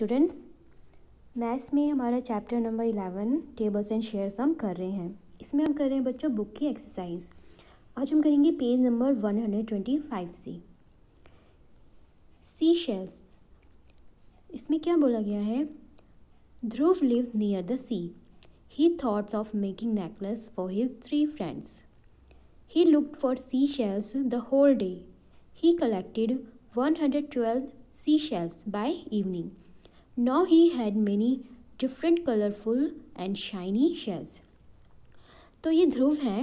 Students maths में हमारा chapter number eleven tables and shares हम कर रहे हैं इसमें हम कर रहे हैं बच्चों बुक की एक्सरसाइज आज हम करेंगे page number one hundred twenty five से सी शेल्स इसमें क्या बोला गया है Dhruv live near the sea he thoughts of making necklace for his three friends he looked for sea shells the whole day he collected one hundred twelve sea shells by evening Now he had many different colorful and shiny shells. तो ये ध्रुव है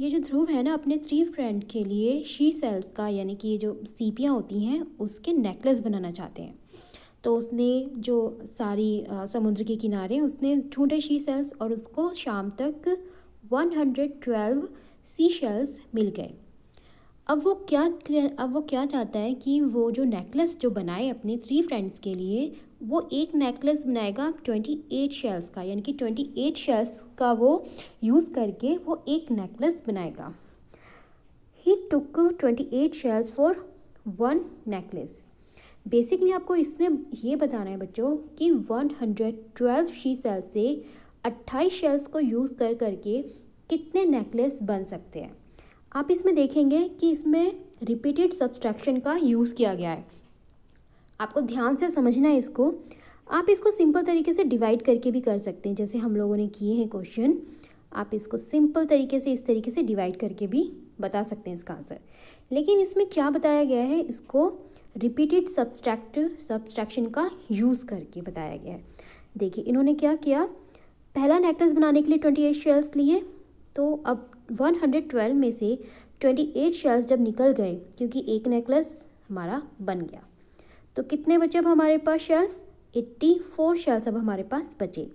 ये जो ध्रुव है ना अपने three friend के लिए शी सेल्स का यानी कि ये जो सीपियाँ होती हैं उसके नेकलेस बनाना चाहते हैं तो उसने जो सारी समुद्र के किनारे उसने ढूंढे शी सेल्स और उसको शाम तक 112 सी शेल्स मिल गए अब वो क्या अब वो क्या चाहता है कि वो जो नेकलेस जो बनाए अपने थ्री फ्रेंड्स के लिए वो एक नेकलेस बनाएगा ट्वेंटी एट शेल्स का यानी कि ट्वेंटी एट शेल्स का वो यूज़ करके वो एक नेकलेस बनाएगा he took twenty eight shells for one necklace basically आपको इसमें ये बताना है बच्चों कि one hundred twelve sea shells से अट्ठाईस शेल्स को यूज़ कर करके कितने नेकलेस बन सकते हैं आप इसमें देखेंगे कि इसमें रिपीटेड सब्सट्रैक्शन का यूज़ किया गया है आपको ध्यान से समझना है इसको आप इसको सिंपल तरीके से डिवाइड करके भी कर सकते हैं जैसे हम लोगों ने किए हैं क्वेश्चन आप इसको सिंपल तरीके से इस तरीके से डिवाइड करके भी बता सकते हैं इसका आंसर लेकिन इसमें क्या बताया गया है इसको रिपीटेड सब्सट्रैक्ट सब्सट्रैक्शन का यूज़ करके बताया गया है देखिए इन्होंने क्या किया पहला नेकलेस बनाने के लिए ट्वेंटी एट शेल्स लिए तो अब वन हंड्रेड ट्वेल्व में से ट्वेंटी एट शेल्स जब निकल गए क्योंकि एक नेकलेस हमारा बन गया तो कितने बचे अब हमारे पास शेल्स एट्टी फोर शेल्स अब हमारे पास बचे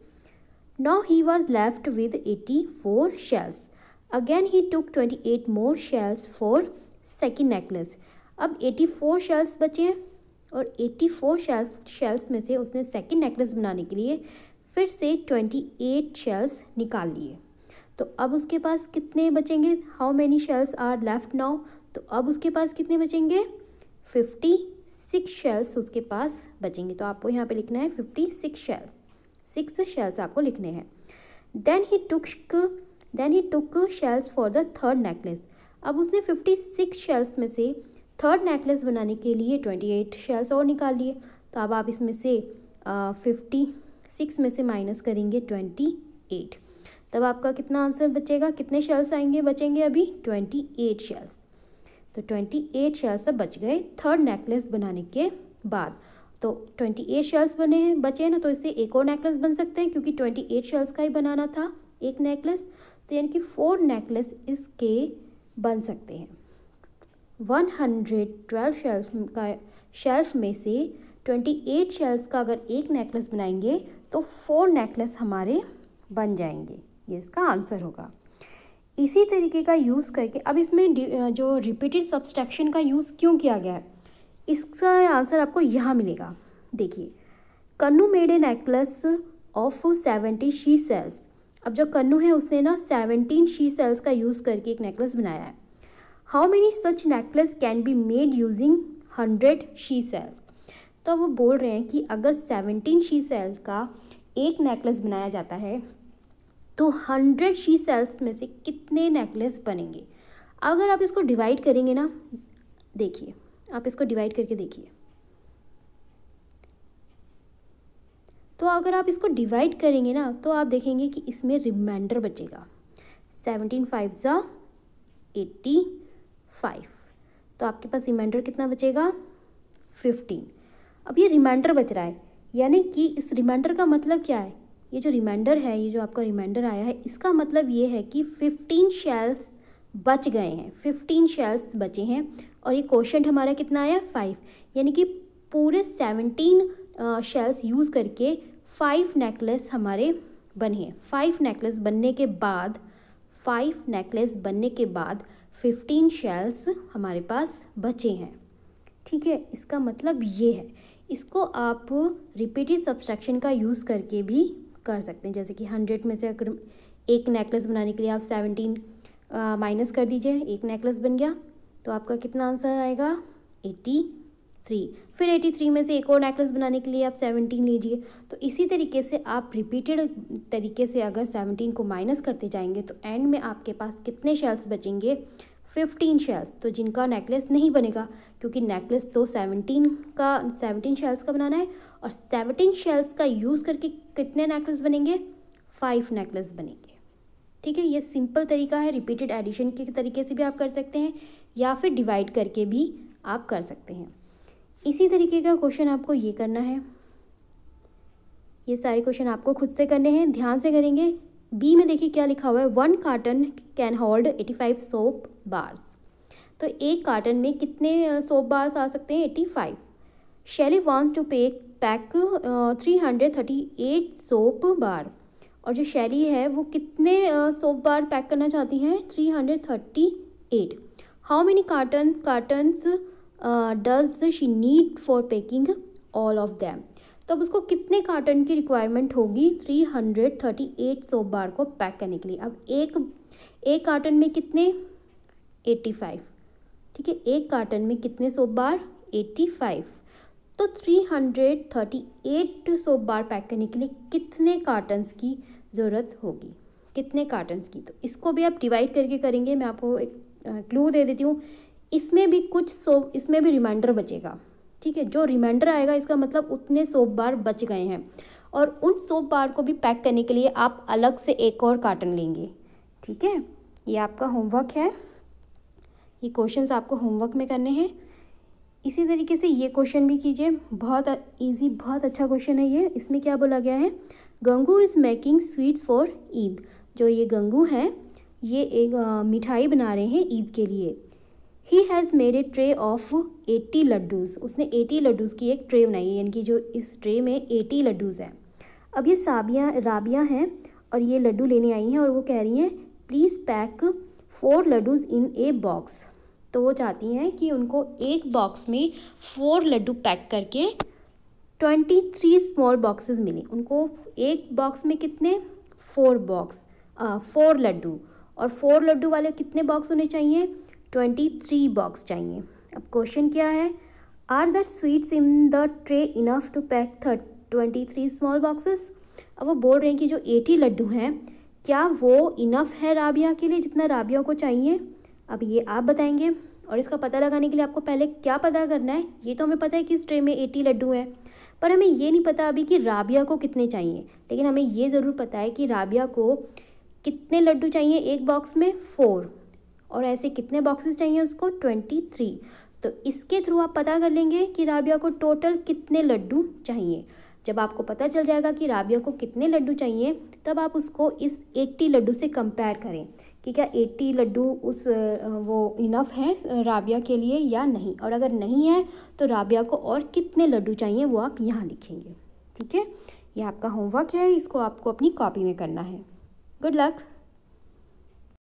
now he was left with eighty four shells again he took twenty eight more shells for second necklace अब एटी फोर शेल्स बचे हैं और एट्टी फोर शेल्स शेल्स में से उसने सेकेंड नेकलेस बनाने के लिए फिर से ट्वेंटी एट शेल्स निकाल लिए तो अब उसके पास कितने बचेंगे how many shells are left now तो अब उसके पास कितने बचेंगे फिफ्टी सिक्स शेल्स उसके पास बचेंगे तो आपको यहाँ पे लिखना है fifty six shells six shells आपको लिखने हैं then he took then he took shells for the third necklace अब उसने फिफ्टी सिक्स शेल्स में से थर्ड नेकलेस बनाने के लिए ट्वेंटी एट शेल्स और निकाल लिए तो अब आप इसमें से फिफ्टी सिक्स में से माइनस करेंगे ट्वेंटी एट तब आपका कितना आंसर बचेगा कितने शेल्स आएंगे बचेंगे अभी ट्वेंटी एट शेल्स तो ट्वेंटी एट शेल्स अब बच गए थर्ड नेकलेस बनाने के बाद तो ट्वेंटी एट शेल्स बने हैं बचे हैं ना तो इससे एक और नेकलेस बन सकते हैं क्योंकि ट्वेंटी एट शेल्स का ही बनाना था एक नेकलेस तो यानी कि फोर नेकलेस इसके बन सकते हैं वन हंड्रेड ट्वेल्व शेल्फ का शेल्फ में से ट्वेंटी एट शेल्स का अगर एक नेकलेस बनाएंगे तो फोर नेकलेस हमारे बन जाएंगे ये इसका आंसर होगा इसी तरीके का यूज़ करके अब इसमें जो रिपीटेड सब्सट्रैक्शन का यूज़ क्यों किया गया है इसका आंसर आपको यहाँ मिलेगा देखिए Kannu made a necklace of seventy sea shells अब जो कन्नू है उसने ना सेवनटीन शी सेल्स का यूज़ करके एक नेकलेस बनाया है how many such necklace can be made using hundred sea shells तो वो बोल रहे हैं कि अगर सेवनटीन शी सेल्स का एक नेकलेस बनाया जाता है तो हंड्रेड शी सेल्स में से कितने नेकलेस बनेंगे अगर आप इसको डिवाइड करेंगे ना देखिए आप इसको डिवाइड करके देखिए तो अगर आप इसको डिवाइड करेंगे ना तो आप देखेंगे कि इसमें रिमाइंडर बचेगा सेवनटीन फाइव ज़ा एट्टी फाइव तो आपके पास रिमाइंडर कितना बचेगा फिफ्टीन अब ये रिमाइंडर बच रहा है यानी कि इस रिमाइंडर का मतलब क्या है ये जो रिमाइंडर है ये जो आपका रिमाइंडर आया है इसका मतलब ये है कि फिफ्टीन शेल्स बच गए हैं फिफ्टीन शेल्स बचे हैं और ये क्वेश्चन हमारा कितना आया फाइव यानी कि पूरे सेवनटीन शेल्स यूज़ करके फाइव नेकलेस हमारे बने हैं फाइव नेकलेस बनने के बाद फाइव नेकलेस बनने के बाद फिफ्टीन शेल्स हमारे पास बचे हैं ठीक है इसका मतलब ये है इसको आप रिपीटेड सब्सट्रैक्शन का यूज़ करके भी कर सकते हैं जैसे कि हंड्रेड में से अगर एक नेकलेस बनाने के लिए आप सेवनटीन माइनस कर दीजिए एक नेकलेस बन गया तो आपका कितना आंसर आएगा एट्टी थ्री फिर एटी थ्री में से एक और नेकलेस बनाने के लिए आप सेवनटीन लीजिए तो इसी तरीके से आप रिपीटेड तरीके से अगर सेवनटीन को माइनस करते जाएंगे तो एंड में आपके पास कितने शेल्स बचेंगे फिफ्टीन शेल्स तो जिनका नेकलेस नहीं बनेगा क्योंकि नेकलेस तो सेवनटीन का सेवनटीन शेल्स का बनाना है और सेवनटीन शेल्स का यूज़ करके कितने नेकलेस बनेंगे फाइव नेकलेस बनेंगे ठीक है ये सिंपल तरीका है रिपीटेड एडिशन के तरीके से भी आप कर सकते हैं या फिर डिवाइड करके भी आप कर सकते हैं इसी तरीके का क्वेश्चन आपको ये करना है ये सारे क्वेश्चन आपको खुद से करने हैं ध्यान से करेंगे बी में देखिए क्या लिखा हुआ है one carton can hold eighty five soap bars तो एक कार्टन में कितने सोप बार्स आ सकते हैं eighty five Shelly wants to pay pack three hundred thirty eight soap bar और जो शैली है वो कितने सोप बार पैक करना चाहती हैं three hundred thirty eight how many carton cartons does she need for packing all of them तब उसको कितने कार्टन की रिक्वायरमेंट होगी three hundred thirty eight soap bar को पैक करने के लिए अब एक एक कार्टन में कितने एट्टी फाइव ठीक है एक कार्टन में कितने सोप बार एट्टी फाइव तो three hundred thirty eight soap bar pack करने के लिए कितने कार्टन्स की ज़रूरत होगी कितने कार्टन्स की तो इसको भी आप डिवाइड करके करेंगे मैं आपको एक क्लू दे देती हूँ इसमें भी कुछ सो इसमें भी रिमाइंडर बचेगा ठीक है जो रिमाइंडर आएगा इसका मतलब उतने सोप बार बच गए हैं और उन सोप बार को भी पैक करने के लिए आप अलग से एक और कार्टन लेंगे ठीक है ये आपका होमवर्क है ये क्वेश्चंस आपको होमवर्क में करने हैं इसी तरीके से ये क्वेश्चन भी कीजिए बहुत इजी बहुत अच्छा क्वेश्चन है ये इसमें क्या बोला गया है Gangu is making sweets for Eid जो ये गंगू है ये एक मिठाई बना रहे हैं ईद के लिए ही has made a tray of eighty laddoos उसने एटी लड्डूज़ की एक ट्रे बनाई है यानी कि जो इस ट्रे में एटी लड्डूज़ हैं अब ये साबिया राबिया हैं और ये लड्डू लेने आई हैं और वो कह रही हैं please pack four laddoos in a box तो वो चाहती हैं कि उनको एक बॉक्स में फोर लड्डू पैक करके ट्वेंटी थ्री स्मॉल बॉक्सेस मिले उनको एक बॉक्स में कितने फोर बॉक्स फोर लड्डू और फोर लड्डू वाले कितने बॉक्स होने चाहिए ट्वेंटी थ्री बॉक्स चाहिए अब क्वेश्चन क्या है are the sweets in the tray enough to pack थर्ट ट्वेंटी थ्री स्मॉल बॉक्सेस अब वो बोल रहे हैं कि जो एटी लड्डू हैं क्या वो इनफ है राबिया के लिए जितना राबिया को चाहिए अब ये आप बताएंगे और इसका पता लगाने के लिए आपको पहले क्या पता करना है ये तो हमें पता है कि इस ट्रे में एटी लड्डू हैं पर हमें ये नहीं पता अभी कि राबिया को कितने चाहिए लेकिन हमें ये ज़रूर पता है कि राबिया को कितने लड्डू चाहिए एक बॉक्स में फोर और ऐसे कितने बॉक्सेस चाहिए उसको ट्वेंटी थ्री तो इसके थ्रू आप पता कर लेंगे कि राबिया को टोटल कितने लड्डू चाहिए जब आपको पता चल जाएगा कि राबिया को कितने लड्डू चाहिए तब आप उसको इस एट्टी लड्डू से कंपेयर करें कि क्या एट्टी लड्डू उस वो इनफ है राबिया के लिए या नहीं और अगर नहीं है तो राबिया को और कितने लड्डू चाहिए वो आप यहाँ लिखेंगे ठीक है ये आपका होमवर्क है इसको आपको अपनी कॉपी में करना है गुड लक